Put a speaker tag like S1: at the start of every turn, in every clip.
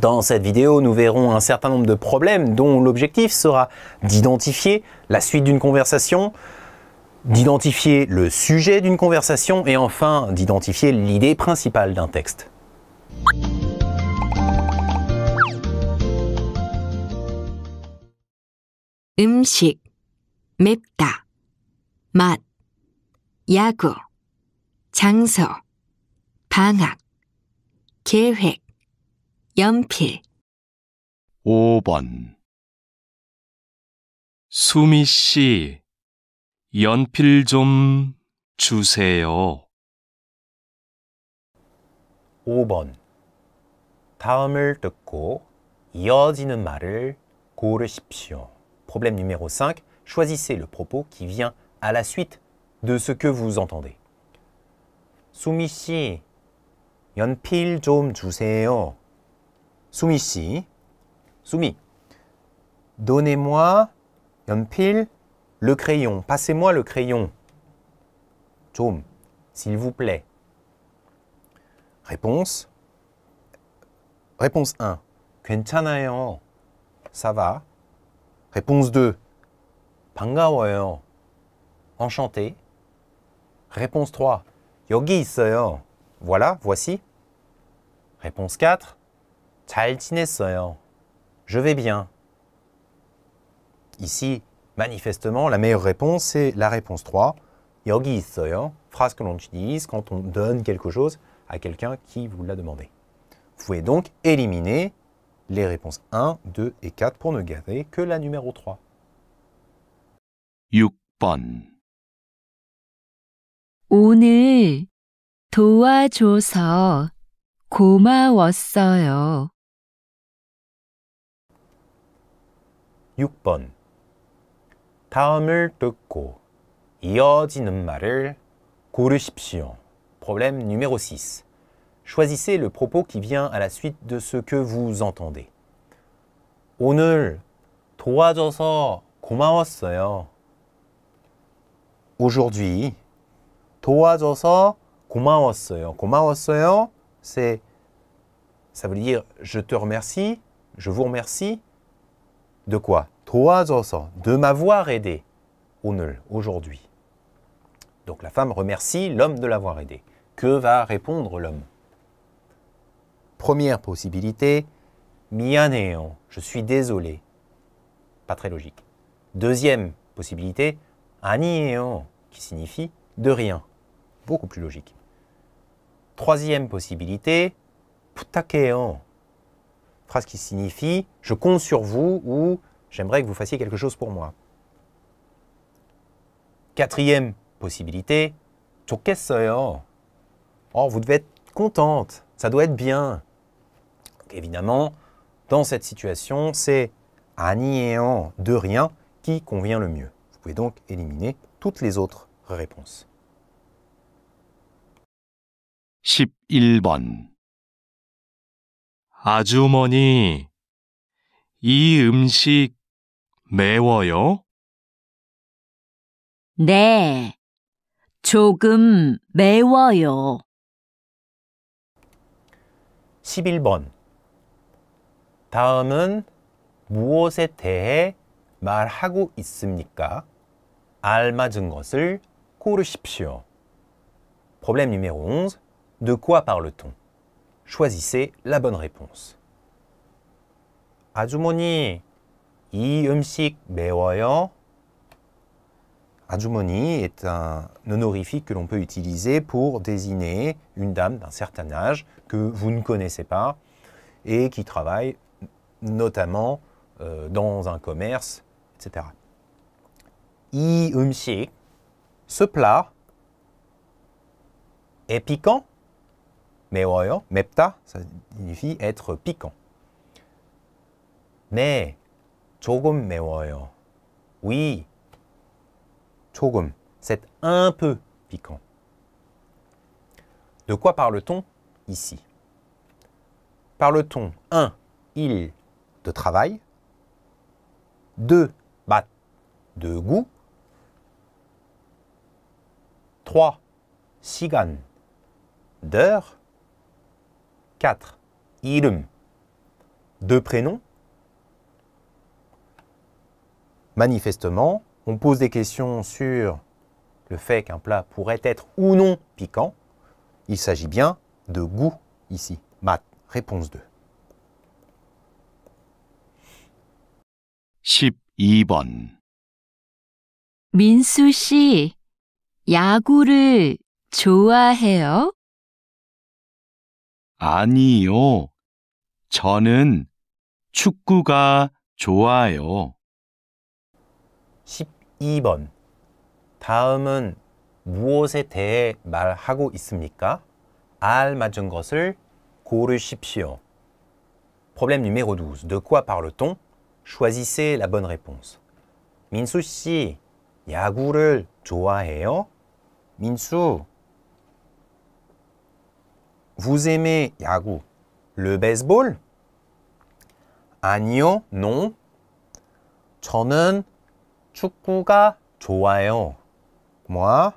S1: Dans cette vidéo, nous verrons un certain nombre de problèmes dont l'objectif sera d'identifier la suite d'une conversation, d'identifier le sujet d'une conversation et enfin d'identifier l'idée principale d'un texte. 연필 5번 수미 씨, 연필 좀 주세요. 5번 다음을 듣고 이어지는 말을 고르십시오. Problème numéro 5. Choisissez le propos qui vient à la suite de ce que vous entendez. 수미 씨, 연필 좀 주세요. soumis 씨, soumis donnez-moi 연필, le crayon, passez-moi le crayon. 좀, s'il vous plaît. Réponse. Réponse 1. 괜찮아요. Ça va. Réponse 2. 반가워요. Enchanté. Réponse 3. 여기 있어요. Voilà, voici. Réponse 4. Je vais bien. Ici, manifestement, la meilleure réponse, est la réponse 3. Yogi 있어요. Phrase que l'on utilise quand on donne quelque chose à quelqu'un qui vous l'a demandé. Vous pouvez donc éliminer les réponses 1, 2 et 4 pour ne garder que la numéro 3. 6 6 Problème numéro 6. Choisissez le propos qui vient à la suite de ce que vous entendez. 오늘 Aujourd'hui, 도와줘서 c'est ça veut dire je te remercie, je vous remercie. De quoi 도와줘서, de m'avoir aidé. 오늘, aujourd'hui. Donc la femme remercie l'homme de l'avoir aidé. Que va répondre l'homme Première possibilité, 미안해요, je suis désolé. Pas très logique. Deuxième possibilité, 아니에요, qui signifie de rien. Beaucoup plus logique. Troisième possibilité, 부탁해요, phrase qui signifie je compte sur vous ou j'aimerais que vous fassiez quelque chose pour moi. Quatrième possibilité, 좋겠어요. Or, oh, vous devez être contente, ça doit être bien. évidemment, dans cette situation, c'est 아니에요 de rien qui convient le mieux. Vous pouvez donc éliminer toutes les autres réponses. 11 아주머니, 이 음식 매워요? 네, 조금 매워요. 11번. 다음은 무엇에 대해 말하고 있습니까? 알맞은 것을 고르십시오. Problème numéro 11. De quoi parle-t-on Choisissez la bonne réponse. 아주머니, 이 음식 매워요? Ajumoni est un honorifique que l'on peut utiliser pour désigner une dame d'un certain âge que vous ne connaissez pas et qui travaille notamment euh, dans un commerce, etc. I ce plat est piquant 매워요. 맵다. Ça signifie être piquant. Mais, 조금 매워요. Oui, 조금. C'est un peu piquant. De quoi parle-t-on ici Parle-t-on 1. Il de travail 2. Bat de goût 3. Sigan d'heure 4. Ilm. Deux prénoms. Manifestement, on pose des questions sur le fait qu'un plat pourrait être ou non piquant. Il s'agit bien de goût ici. Mat, réponse 2. 12번 민수 씨, 야구를 좋아해요? 아니요. 저는 축구가 좋아요. 12번. 다음은 무엇에 대해 말하고 있습니까? 알맞은 것을 고르십시오. Problème numéro 12. De quoi parle-t-on? Choisissez la bonne réponse. 민수 씨, 야구를 좋아해요? 민수, vous aimez, le baseball 아니요, non. 저는 축구가 좋아요. Moi,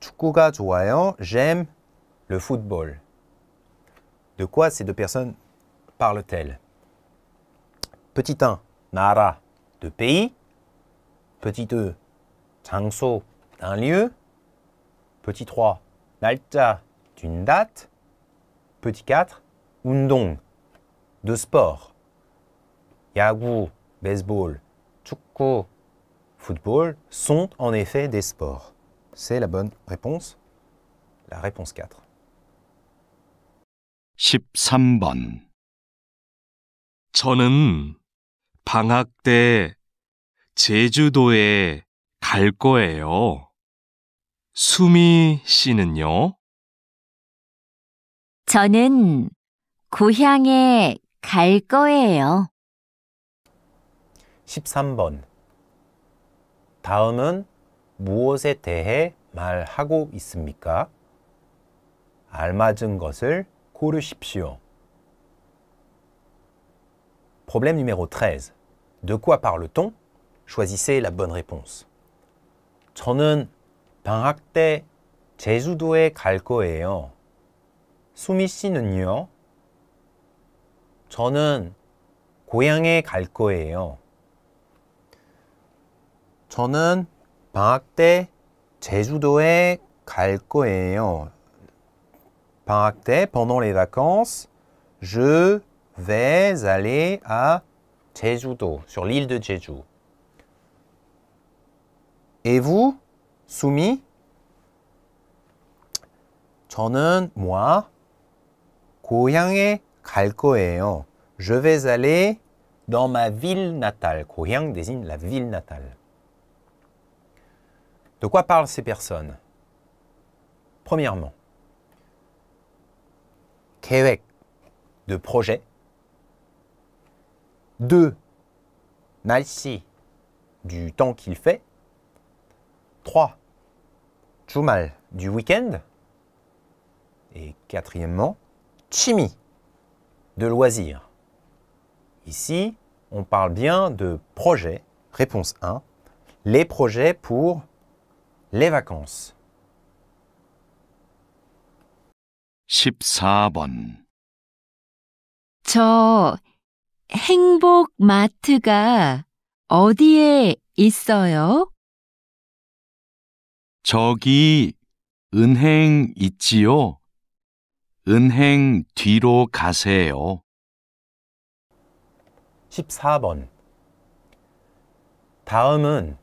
S1: 축구가 좋아요. J'aime le football. De quoi ces deux personnes parlent-elles Petit 1, nara, de pays. Petit 2, 장소, d'un lieu. Petit 3, 날짜, une date. Petit 4, undong, de sport. 야구, baseball, 축구, football sont en effet des sports. C'est la bonne réponse, la réponse 4. 13번 저는 방학 때 제주도에 갈 거예요. 수미 씨는요? 저는 고향에 갈 거예요. 13번. 다음은 무엇에 대해 말하고 있습니까? 알맞은 것을 고르십시오. Problème numéro 13. De quoi parle-t-on? Choisissez la bonne réponse. 저는 방학 때 제주도에 갈 거예요. 수미 씨는요? 저는 고향에 갈 거예요. 저는 방학 때 제주도에 갈 거예요. 방학 때 pendant les vacances, je vais aller à 제주도, sur l'île de Jeju. Et vous, Soumi? 저는 moi, 고향에 갈 거예요. Je vais aller dans ma ville natale. 고향 désigne la ville natale. De quoi parlent ces personnes Premièrement, Québec de projet. Deux, 날씨 du temps qu'il fait. Trois, 주말 du week-end. Et quatrièmement, Chimi de loisirs. Ici, on parle bien de projets, réponse 1, les projets pour les vacances. 14번 저 행복 마트가 어디에 있어요? 저기 은행 있지요? 은행 뒤로 가세요. 14번 다음은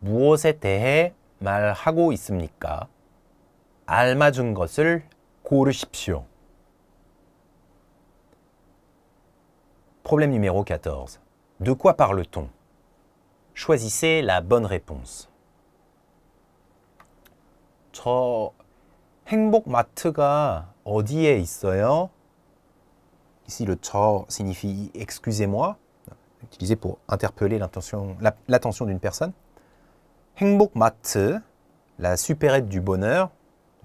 S1: 무엇에 대해 말하고 있습니까? 알맞은 것을 고르십시오. Problème numéro 14. De quoi parle-t-on Choisissez la bonne réponse. 저 행복마트가 어디에 있어요? Ici, le 저 signifie excusez-moi, utilisé pour interpeller l'attention d'une personne. 행복 la supérette du bonheur,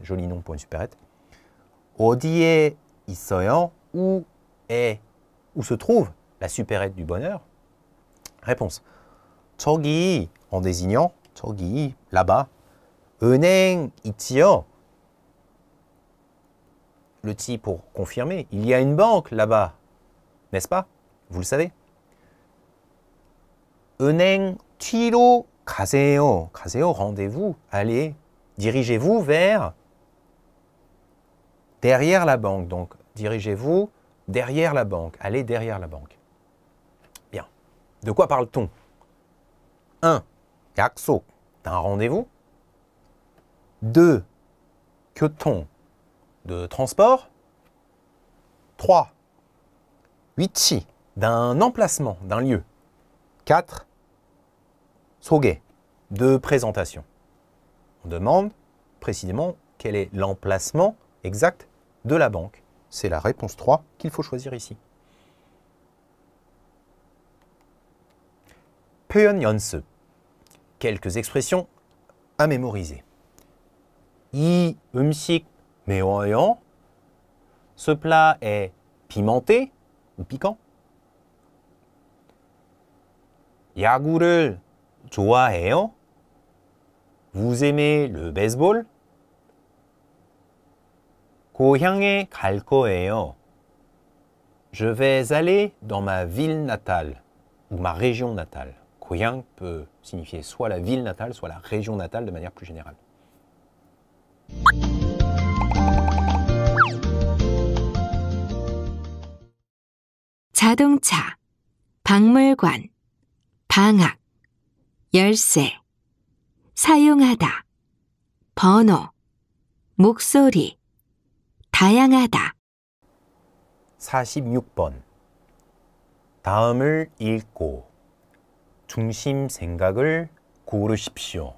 S1: joli nom pour une supérette. 어디에 있어요? Où est, où se trouve la supérette du bonheur Réponse. 저기, en désignant, 저기, là-bas. 은행 있지요? le TI pour confirmer. Il y a une banque là-bas, n'est-ce pas Vous le savez. Eneng Tiro Kaseo. Kaseo, rendez-vous. Allez, dirigez-vous vers derrière la banque. Donc, dirigez-vous derrière la banque. Allez derrière la banque. Bien. De quoi parle-t-on 1. Yakso, un rendez-vous. 2. ton transport 3. Wichi. D'un emplacement, d'un lieu. 4. Soge. De présentation. On demande précisément quel est l'emplacement exact de la banque. C'est la réponse 3 qu'il faut choisir ici. 연습. Quelques expressions à mémoriser. 이 음식 mais ce plat est pimenté ou piquant. Vous aimez le baseball? 고향에 Je vais aller dans ma ville natale ou ma région natale. Koyang peut signifier soit la ville natale, soit la région natale de manière plus générale. 자동차, 박물관, 방학, 열쇠, 사용하다, 번호, 목소리, 다양하다. 46번. 다음을 읽고 중심 생각을 고르십시오.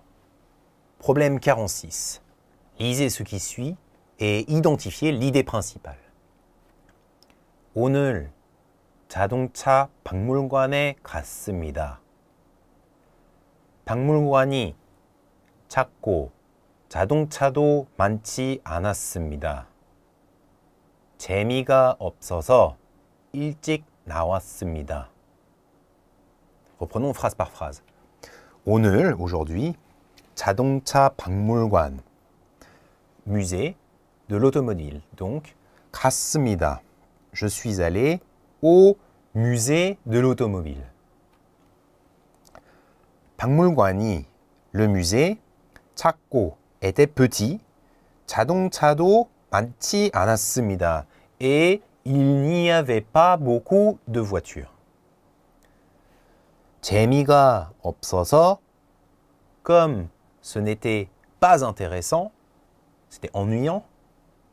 S1: Problème 46. Lisez ce qui suit et identifiez l'idée principale. 오늘 자동차 박물관에 갔습니다. 박물관이 작고 자동차도 많지 않았습니다. 재미가 없어서 일찍 나왔습니다. Reprenons phrase par phrase. 오늘, aujourd'hui, 자동차 박물관, musée de l'automobile, donc, 갔습니다. Je suis allé au musée de l'automobile. 박물관이 le musée 작고 était petit 자동차도 많지 않았습니다. Et il n'y avait pas beaucoup de voitures. 재미가 없어서 comme ce n'était pas intéressant, c'était ennuyant.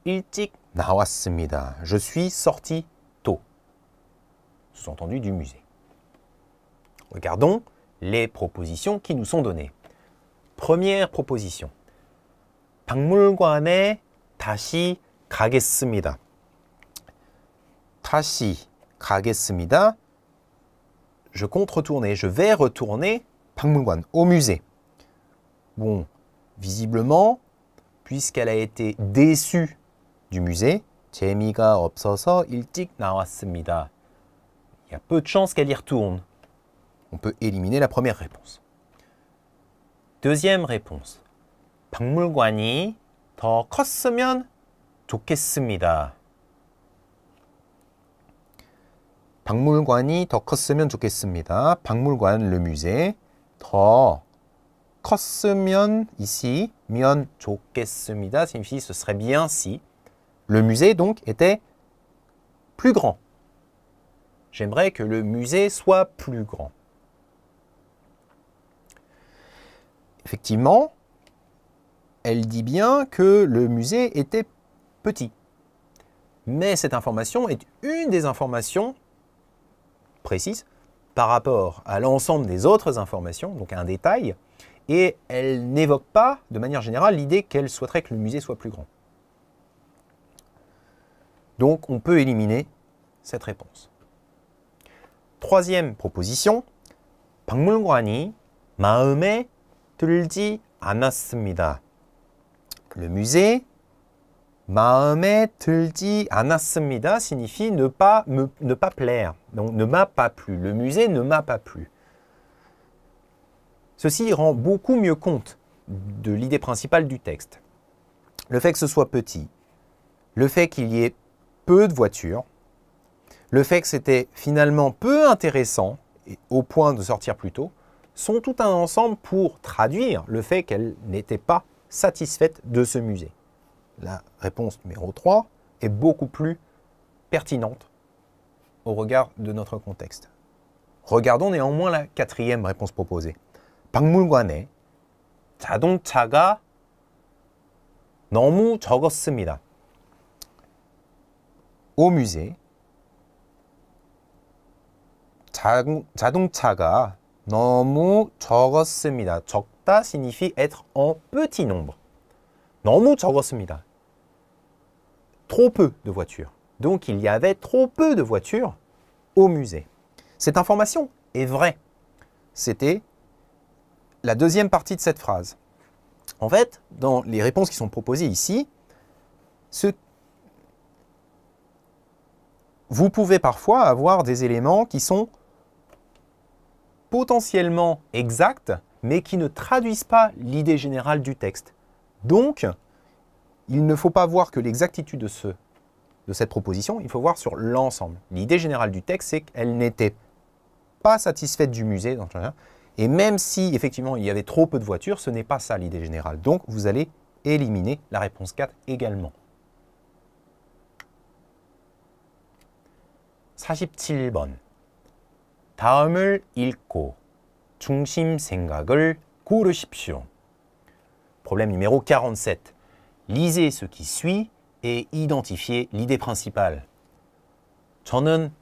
S1: 일찍 나왔습니다. Je suis sorti sous-entendu du musée. Regardons les propositions qui nous sont données. Première proposition. 박물관에 다시 가겠습니다. 다시 가겠습니다. Je compte retourner, je vais retourner au musée. Bon, visiblement, puisqu'elle a été déçue du musée, 재미가 없어서 일찍 나왔습니다. Il y a peu de chances qu'elle y retourne. On peut éliminer la première réponse. Deuxième réponse. 박물관이 더 컸으면 좋겠습니다. 박물관이 더 컸으면 좋겠습니다. 박물관 le musée 더 컸으면 ici 좋겠습니다 signifie ce serait bien si le musée donc était plus grand. J'aimerais que le musée soit plus grand. Effectivement, elle dit bien que le musée était petit. Mais cette information est une des informations précises par rapport à l'ensemble des autres informations, donc un détail, et elle n'évoque pas de manière générale l'idée qu'elle souhaiterait que le musée soit plus grand. Donc on peut éliminer cette réponse. Troisième proposition, 박물관이 마음에 들지 않았습니다. Le musée 마음에 signifie ne pas, ne pas plaire. Donc ne m'a pas plu. Le musée ne m'a pas plu. Ceci rend beaucoup mieux compte de l'idée principale du texte. Le fait que ce soit petit, le fait qu'il y ait peu de voitures, le fait que c'était finalement peu intéressant, et au point de sortir plus tôt, sont tout un ensemble pour traduire le fait qu'elle n'était pas satisfaite de ce musée. La réponse numéro 3 est beaucoup plus pertinente au regard de notre contexte. Regardons néanmoins la quatrième réponse proposée. Au musée, 자동차가 signifie être en petit nombre. Trop peu de voitures. Donc il y avait trop peu de voitures au musée. Cette information est vraie. C'était la deuxième partie de cette phrase. En fait, dans les réponses qui sont proposées ici, vous pouvez parfois avoir des éléments qui sont potentiellement exactes, mais qui ne traduisent pas l'idée générale du texte. Donc, il ne faut pas voir que l'exactitude de, cette proposition, il faut voir sur l'ensemble. L'idée générale du texte, c'est qu'elle n'était pas satisfaite du musée, hein. et même si effectivement il y avait trop peu de voitures, ce n'est pas ça l'idée générale. Donc, vous allez éliminer la réponse 4 également. 47 다음을 읽고 중심 생각을 고르십시오. Problème numéro 47. Lisez ce qui suit et identifiez l'idée principale. 저는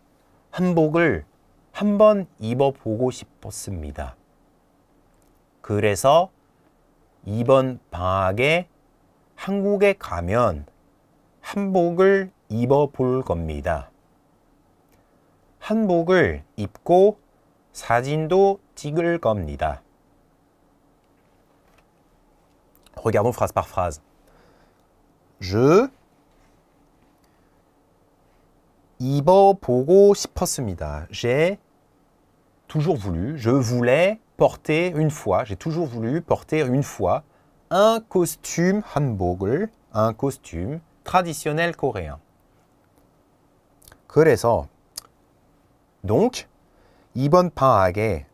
S1: 한복을 한번 입어보고 싶었습니다. 그래서 이번 방학에 한국에 가면 한복을 입어볼 겁니다. 한복을 입고 사진도 찍을 겁니다. Regardons phrase par phrase. Je 입어보고 싶었습니다. J'ai toujours voulu, je voulais porter une fois, j'ai toujours voulu porter une fois un costume 한복을, un costume traditionnel coréen. 그래서 Donc, 이번 방학에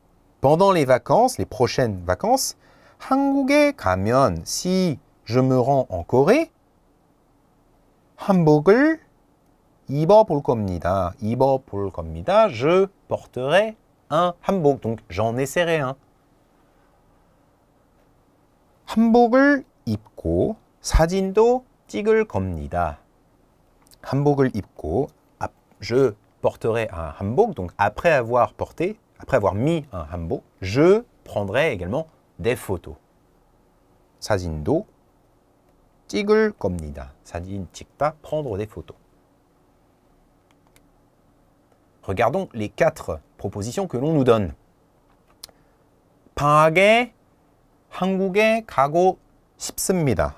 S1: pendant les vacances, les prochaines vacances, 한국에 가면 si je me rends en Corée 한복을 입어볼 겁니다. 입어볼 겁니다. Je porterai un 한복. Donc j'en essaierai un. 한복을 입고 사진도 찍을 겁니다. 한복을 입고 je porterai un hanbok, donc après avoir porté, après avoir mis un hanbok, je prendrai également des photos. Sazindo, tigul 겁니다. Sazindo tikta, prendre des photos. Regardons les quatre propositions que l'on nous donne. 방학에 한국에 가고 싶습니다.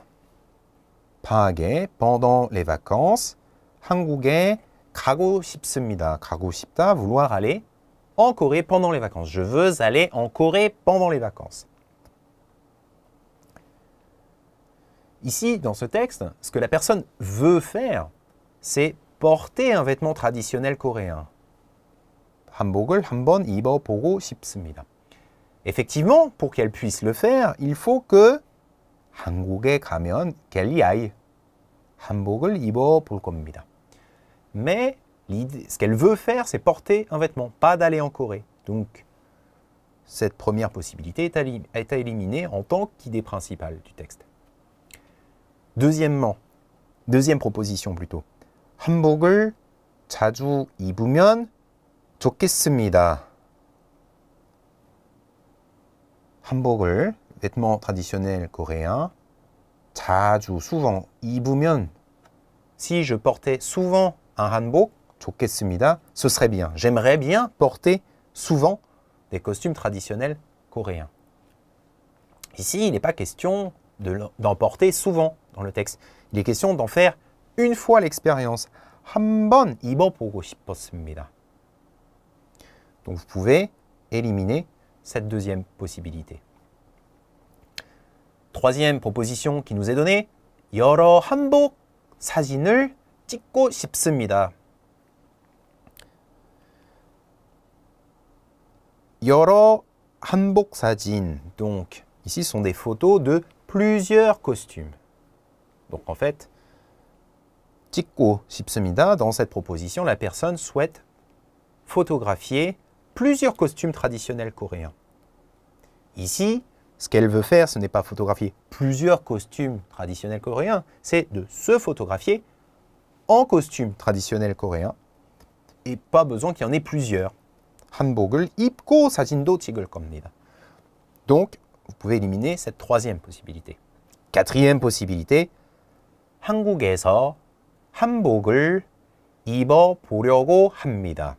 S1: pendant les vacances, 한국에 가고 싶습니다. 가고 싶다, vouloir aller en Corée pendant les vacances. Je veux aller en Corée pendant les vacances. Ici, dans ce texte, ce que la personne veut faire, c'est porter un vêtement traditionnel coréen. 한복을 한번 입어보고 싶습니다. Effectivement, pour qu'elle puisse le faire, il faut que 한국에 가면 qu'elle y aille. Mais ce qu'elle veut faire, c'est porter un vêtement, pas d'aller en Corée. Donc, cette première possibilité est à, éliminer en tant qu'idée principale du texte. Deuxièmement, deuxième proposition plutôt. hamburger 자주 입으면 좋겠습니다. 한복을 vêtement traditionnel coréen, 자주 souvent 입으면 si je portais souvent un hanbok Ce serait bien. J'aimerais bien porter souvent des costumes traditionnels coréens. Ici, il n'est pas question d'en porter souvent dans le texte. Il est question d'en faire une fois l'expérience. Donc vous pouvez éliminer cette deuxième possibilité. Troisième proposition qui nous est donnée, 여러 한복 사진을 찍고 싶습니다. Yoro 한복 Donc ici sont des photos de plusieurs costumes. Donc en fait, 찍고 싶습니다. Dans cette proposition, la personne souhaite photographier plusieurs costumes traditionnels coréens. Ici, ce qu'elle veut faire, ce n'est pas photographier plusieurs costumes traditionnels coréens, c'est de se photographier en costume traditionnel coréen et pas besoin qu'il y en ait plusieurs. 입고 사진도 찍을 겁니다. Donc, vous pouvez éliminer cette troisième possibilité. Quatrième possibilité, 한국에서 한복을 입어보려고 합니다.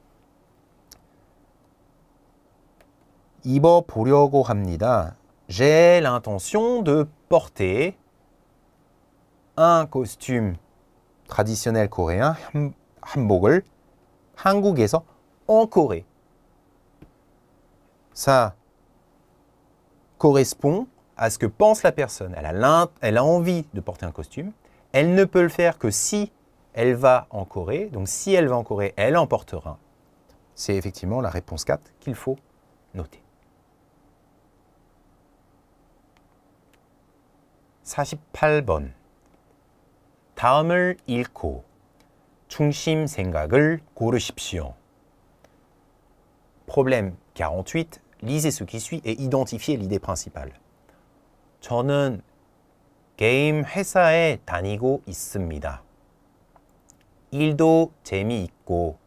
S1: 입어보려고 합니다. J'ai l'intention de porter un costume traditionnel coréen en Corée. Ça correspond à ce que pense la personne. Elle a, elle a envie de porter un costume. Elle ne peut le faire que si elle va en Corée. Donc si elle va en Corée, elle en portera C'est effectivement la réponse 4 qu'il faut noter. 48번 다음을 읽고 중심 생각을 고르십시오. Problème 48. Lisez ce qui suit et identifiez l'idée principale. 저는 게임 회사에 다니고 있습니다. 일도 재미있고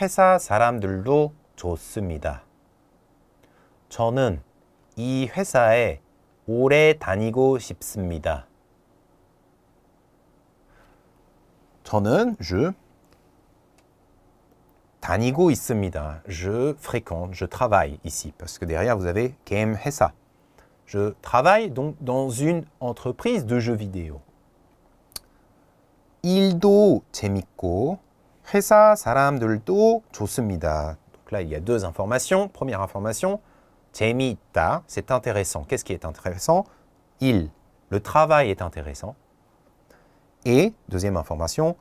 S1: 회사 사람들도 좋습니다. 저는 이 회사에 오래 다니고 싶습니다. je Je fréquente, je travaille ici. Parce que derrière, vous avez game »,« hessa ». Je travaille donc dans une entreprise de jeux vidéo. 일도 재밌고 회사 사람들도 좋습니다. Donc là, il y a deux informations. Première information, 재밌다, c'est intéressant. Qu'est-ce qui est intéressant Il, le travail est intéressant. Et, deuxième information,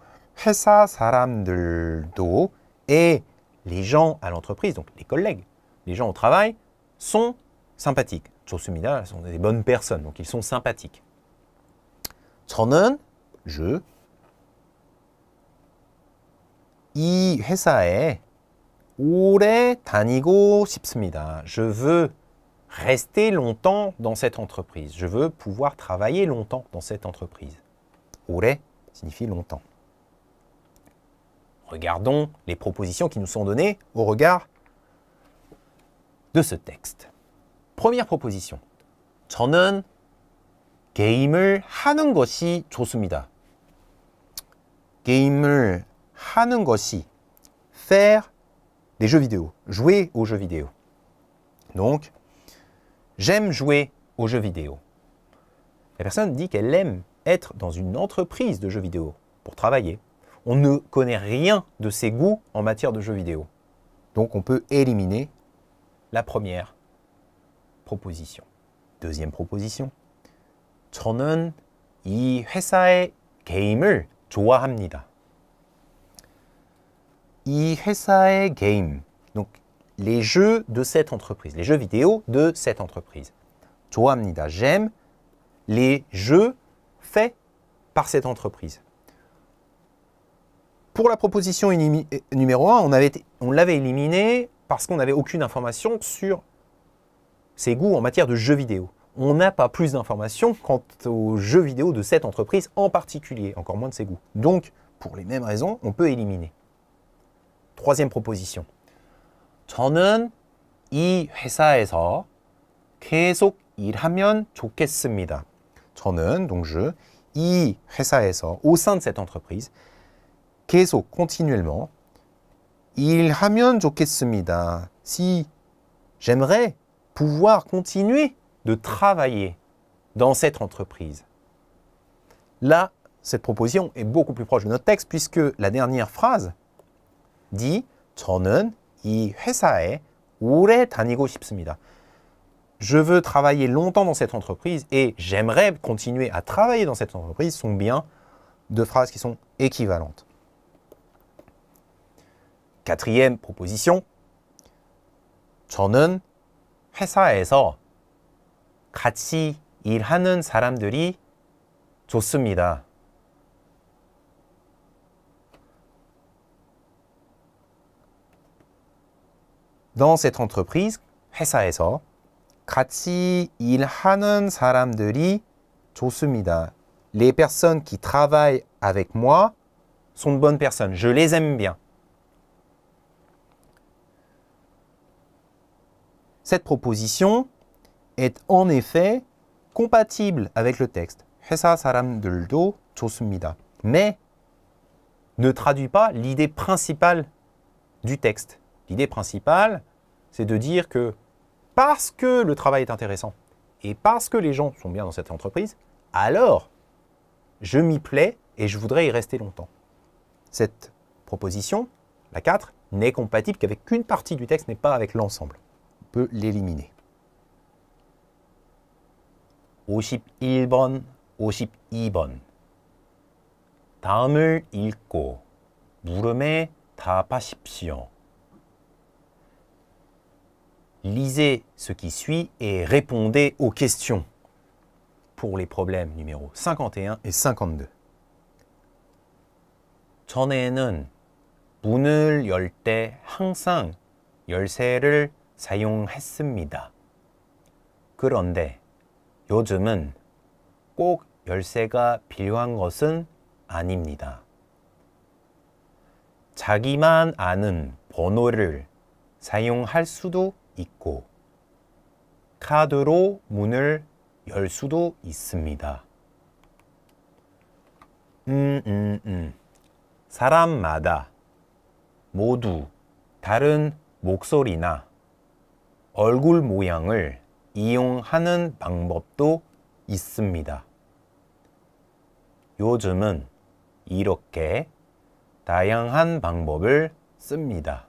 S1: et les gens à l'entreprise, donc les collègues, les gens au travail, sont sympathiques. Ils sont des bonnes personnes, donc ils sont sympathiques. je, Je veux rester longtemps dans cette entreprise. Je veux pouvoir travailler longtemps dans cette entreprise ore signifie longtemps. Regardons les propositions qui nous sont données au regard de ce texte. Première proposition. 저는 게임을 하는 것이 좋습니다. 게임을 faire des jeux vidéo, jouer aux jeux vidéo. Donc, j'aime jouer aux jeux vidéo. La personne dit qu'elle aime être dans une entreprise de jeux vidéo pour travailler. On ne connaît rien de ses goûts en matière de jeux vidéo. Donc on peut éliminer la première proposition. Deuxième proposition. 저는 이 회사의 게임을 좋아합니다. 이 회사의 게임. Donc les jeux de cette entreprise, les jeux vidéo de cette entreprise. 좋아합니다. J'aime les jeux fait par cette entreprise. Pour la proposition numéro 1, on, on l'avait éliminée parce qu'on n'avait aucune information sur ses goûts en matière de jeux vidéo. On n'a pas plus d'informations quant aux jeux vidéo de cette entreprise en particulier, encore moins de ses goûts. Donc, pour les mêmes raisons, on peut éliminer. Troisième proposition. 저는 이 회사에서 계속 일하면 좋겠습니다. 저는 donc je 이 au sein de cette entreprise 계속 continuellement 일하면 좋겠습니다. Ben, si j'aimerais pouvoir continuer de travailler dans cette entreprise. Là, cette proposition est beaucoup plus proche de notre texte puisque la dernière phrase dit 저는 이 회사에 오래 다니고 싶습니다 je veux travailler longtemps dans cette entreprise et j'aimerais continuer à travailler dans cette entreprise sont bien deux phrases qui sont équivalentes. Quatrième proposition. 저는 회사에서 같이 일하는 사람들이 좋습니다. Dans cette entreprise, 회사에서 les personnes qui travaillent avec moi sont de bonnes personnes. Je les aime bien. Cette proposition est en effet compatible avec le texte. Mais ne traduit pas l'idée principale du texte. L'idée principale, c'est de dire que parce que le travail est intéressant et parce que les gens sont bien dans cette entreprise, alors je m'y plais et je voudrais y rester longtemps. Cette proposition, la 4, n'est compatible qu'avec une partie du texte, n'est pas avec l'ensemble. On peut l'éliminer. lisez ce qui suit et répondez aux questions pour les problèmes numéro 51 et 52. 전에는 문을 열 때 항상 열쇠를 사용했습니다. 그런데 요즘은 꼭 열쇠가 필요한 것은 아닙니다. 자기만 아는 번호를 사용할 수도 있고 카드로 문을 열 수도 있습니다. 음, 음, 음. 사람마다 모두 다른 목소리나 얼굴 모양을 이용하는 방법도 있습니다. 요즘은 이렇게 다양한 방법을 씁니다.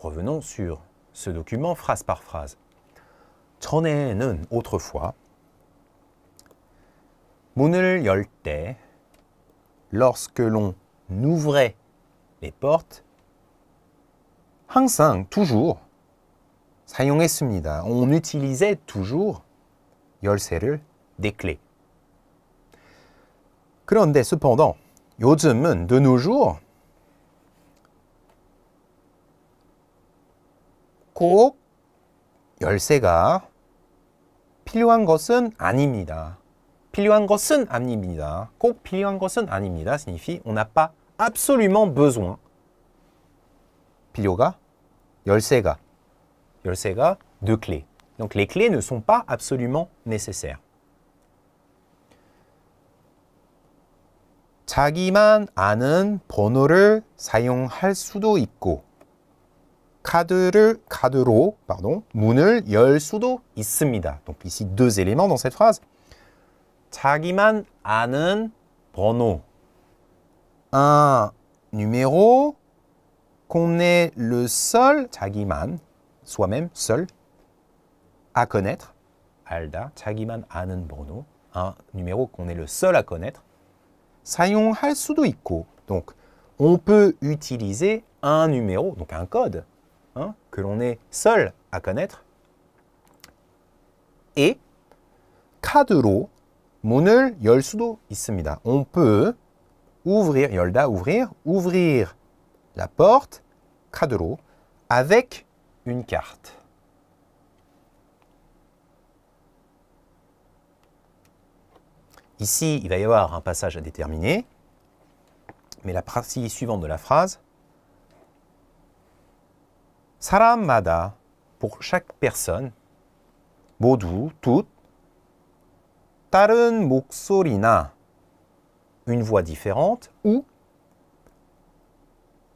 S1: Revenons sur ce document phrase par phrase. 전에는 autrefois 문을 열 lorsque l'on ouvrait les portes 항상 toujours 사용했습니다. On utilisait toujours 열쇠를 des clés. 그런데 cependant 요즘은 de nos jours 꼭 열쇠가 필요한 것은 아닙니다. 필요한 것은 아닙니다. 꼭 필요한 것은 아닙니다. signifie on n'a pas absolument besoin. 필요가 열쇠가 열쇠가 deux clés. Donc les clés ne sont pas absolument nécessaires. 자기만 아는 번호를 사용할 수도 있고 카드를 카드로 pardon, 문을 열 수도 있습니다. Donc ici deux éléments dans cette phrase. 자기만 아는 번호. Un numéro qu'on est le seul 자기만 soi-même seul à connaître. 알다 자기만 아는 번호. Un numéro qu'on est le seul à connaître. 사용할 수도 있고. Donc on peut utiliser un numéro, donc un code Hein, que l'on est seul à connaître. Et 카드로 munul 열 수도 On peut ouvrir, yolda ouvrir, ouvrir la porte 카드로 avec une carte. Ici, il va y avoir un passage à déterminer, mais la partie suivante de la phrase 사람마다 pour chaque personne 모두 toutes 다른 목소리나 une voix différente ou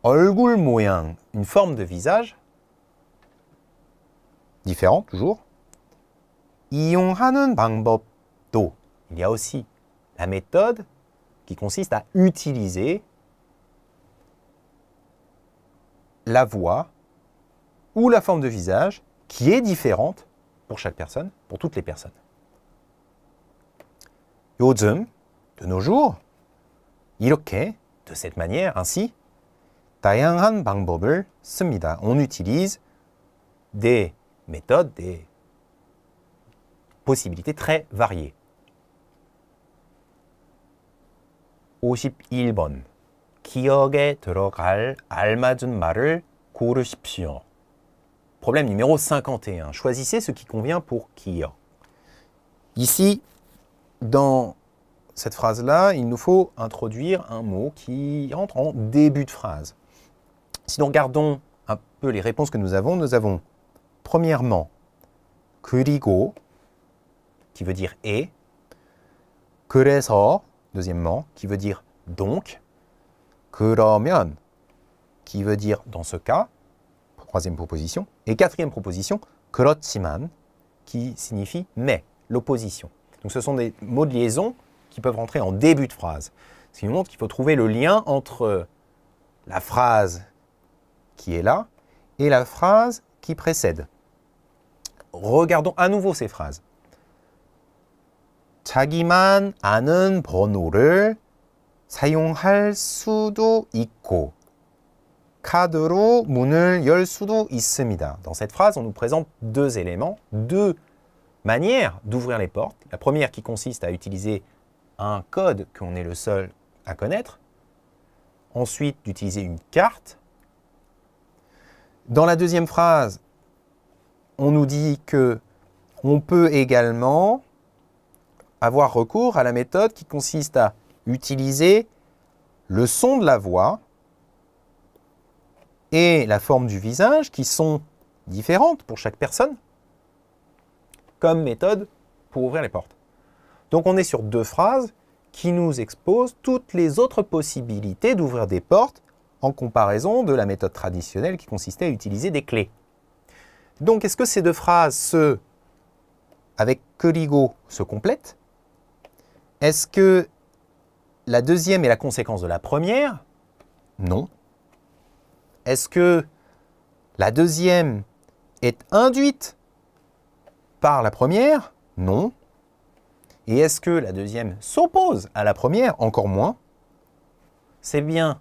S1: 얼굴 모양 une forme de visage différent toujours il y a aussi la méthode qui consiste à utiliser la voix ou la forme de visage qui est différente pour chaque personne, pour toutes les personnes. Yozum, de nos jours, 이렇게, de cette manière, ainsi, 다양한 방법을 씁니다. On utilise des méthodes, des possibilités très variées. 51번 기억에 들어갈 알맞은 말을 고르십시오. Problème numéro 51. Choisissez ce qui convient pour qui. Ici, dans cette phrase-là, il nous faut introduire un mot qui entre en début de phrase. Si nous regardons un peu les réponses que nous avons, nous avons premièrement kurigo, qui veut dire et, deuxièmement, qui veut dire donc, 그러면, qui veut dire dans ce cas, troisième proposition. Et quatrième proposition, 그렇지만, qui signifie mais, l'opposition. Donc ce sont des mots de liaison qui peuvent rentrer en début de phrase. Ce qui nous montre qu'il faut trouver le lien entre la phrase qui est là et la phrase qui précède. Regardons à nouveau ces phrases. 자기만 아는 번호를 사용할 수도 있고 dans cette phrase, on nous présente deux éléments, deux manières d'ouvrir les portes. La première qui consiste à utiliser un code qu'on est le seul à connaître. Ensuite, d'utiliser une carte. Dans la deuxième phrase, on nous dit que on peut également avoir recours à la méthode qui consiste à utiliser le son de la voix et la forme du visage qui sont différentes pour chaque personne comme méthode pour ouvrir les portes. Donc on est sur deux phrases qui nous exposent toutes les autres possibilités d'ouvrir des portes en comparaison de la méthode traditionnelle qui consistait à utiliser des clés. Donc est-ce que ces deux phrases se, avec coligo se complètent Est-ce que la deuxième est la conséquence de la première Non, est-ce que la deuxième est induite par la première Non. Et est-ce que la deuxième s'oppose à la première Encore moins. C'est bien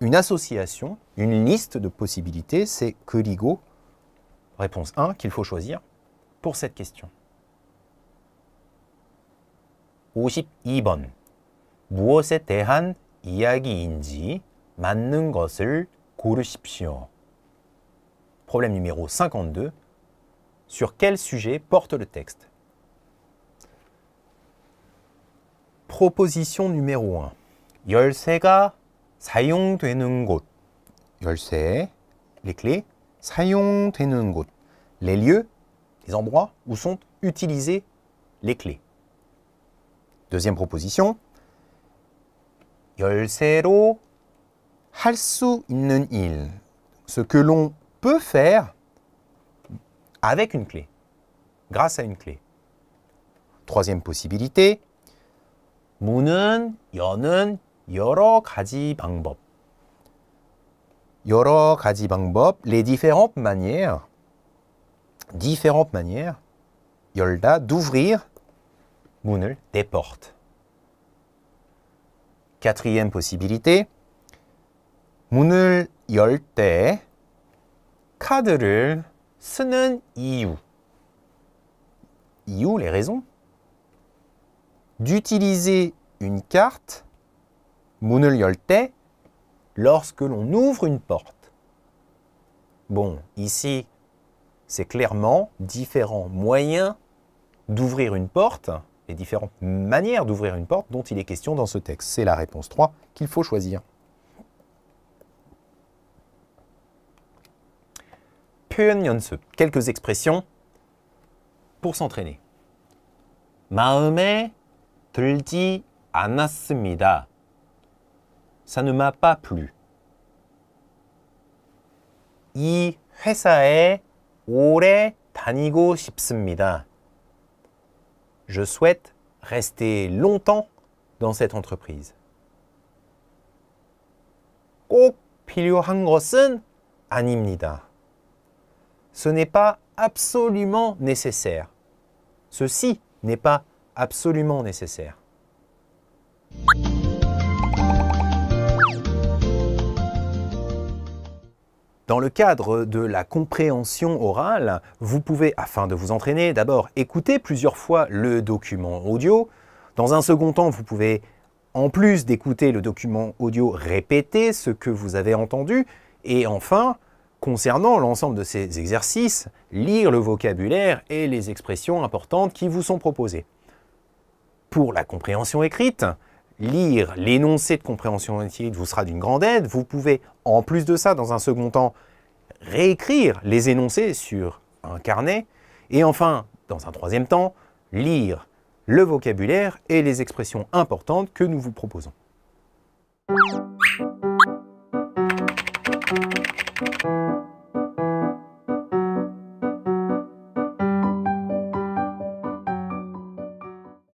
S1: une association, une liste de possibilités, c'est Coligo, réponse 1, qu'il faut choisir pour cette question. 번 무엇에 대한 이야기인지 맞는 것을 Problème numéro 52. Sur quel sujet porte le texte Proposition numéro 1. 열쇠가 사용되는 곳. 열쇠, les clés, 사용되는 곳. Les lieux, les endroits où sont utilisées les clés. Deuxième proposition. 열쇠로 Halsu ce que l'on peut faire avec une clé, grâce à une clé. Troisième possibilité, 문은 여는 여러 가지 방법. 여러 les différentes manières, différentes manières, yolda, d'ouvrir, 문을, des portes. Quatrième possibilité, 문을 yol 카드를 쓰는 이유 les raisons d'utiliser une carte 문을 lorsque l'on ouvre une porte. Bon, ici, c'est clairement différents moyens d'ouvrir une porte, les différentes manières d'ouvrir une porte dont il est question dans ce texte. C'est la réponse 3 qu'il faut choisir. quelques expressions pour s'entraîner. 마음에 들지 않았습니다. Ça ne m'a pas plu. 이 회사에 오래 다니고 싶습니다. Je souhaite rester longtemps dans cette entreprise. 꼭 필요한 것은 아닙니다 ce n'est pas absolument nécessaire. Ceci n'est pas absolument nécessaire. Dans le cadre de la compréhension orale, vous pouvez, afin de vous entraîner, d'abord écouter plusieurs fois le document audio. Dans un second temps, vous pouvez, en plus d'écouter le document audio, répéter ce que vous avez entendu. Et enfin, concernant l'ensemble de ces exercices, lire le vocabulaire et les expressions importantes qui vous sont proposées. Pour la compréhension écrite, lire l'énoncé de compréhension écrite vous sera d'une grande aide. Vous pouvez, en plus de ça, dans un second temps, réécrire les énoncés sur un carnet. Et enfin, dans un troisième temps, lire le vocabulaire et les expressions importantes que nous vous proposons.